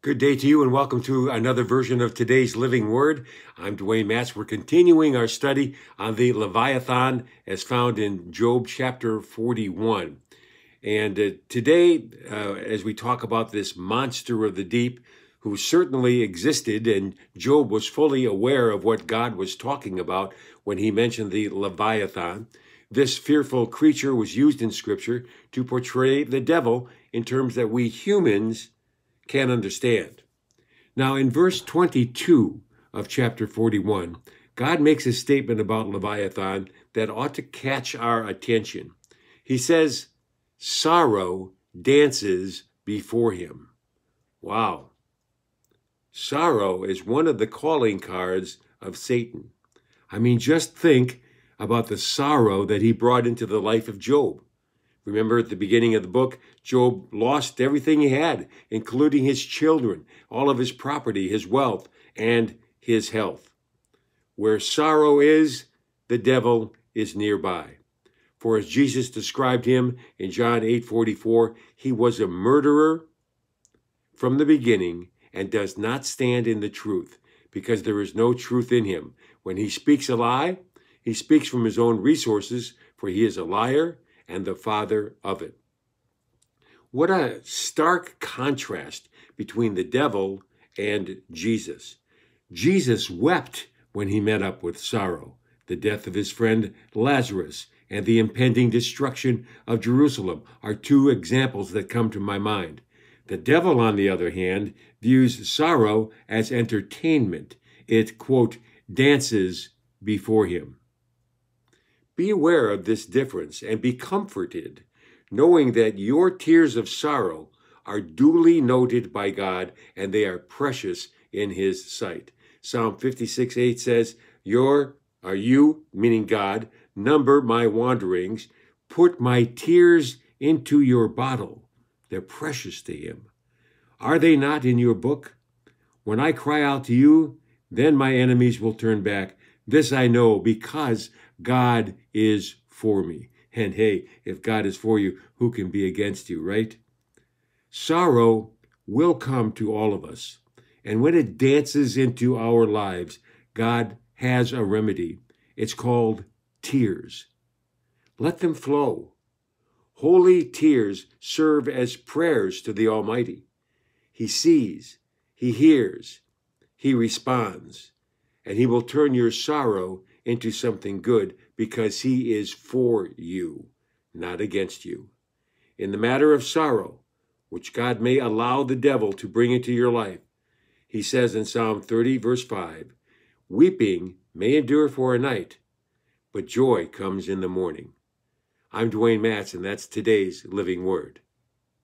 Good day to you and welcome to another version of today's Living Word. I'm Dwayne Matz. We're continuing our study on the Leviathan as found in Job chapter 41. And uh, today, uh, as we talk about this monster of the deep, who certainly existed, and Job was fully aware of what God was talking about when he mentioned the Leviathan. This fearful creature was used in Scripture to portray the devil in terms that we humans can't understand. Now, in verse 22 of chapter 41, God makes a statement about Leviathan that ought to catch our attention. He says, Sorrow dances before him. Wow. Sorrow is one of the calling cards of Satan. I mean, just think about the sorrow that he brought into the life of Job. Remember at the beginning of the book, Job lost everything he had, including his children, all of his property, his wealth, and his health. Where sorrow is, the devil is nearby. For as Jesus described him in John 8:44, he was a murderer from the beginning and does not stand in the truth because there is no truth in him. When he speaks a lie, he speaks from his own resources, for he is a liar and the father of it. What a stark contrast between the devil and Jesus. Jesus wept when he met up with sorrow, the death of his friend Lazarus, and the impending destruction of Jerusalem are two examples that come to my mind. The devil, on the other hand, views sorrow as entertainment. It, quote, dances before him. Be aware of this difference and be comforted, knowing that your tears of sorrow are duly noted by God and they are precious in his sight. Psalm 56 8 says, Your are you, meaning God, number my wanderings, put my tears into your bottle. They're precious to him. Are they not in your book? When I cry out to you, then my enemies will turn back this I know because God is for me. And hey, if God is for you, who can be against you, right? Sorrow will come to all of us. And when it dances into our lives, God has a remedy. It's called tears. Let them flow. Holy tears serve as prayers to the Almighty. He sees, He hears, He responds and he will turn your sorrow into something good because he is for you, not against you. In the matter of sorrow, which God may allow the devil to bring into your life, he says in Psalm 30, verse 5 Weeping may endure for a night, but joy comes in the morning. I'm Dwayne Matz, and that's today's Living Word.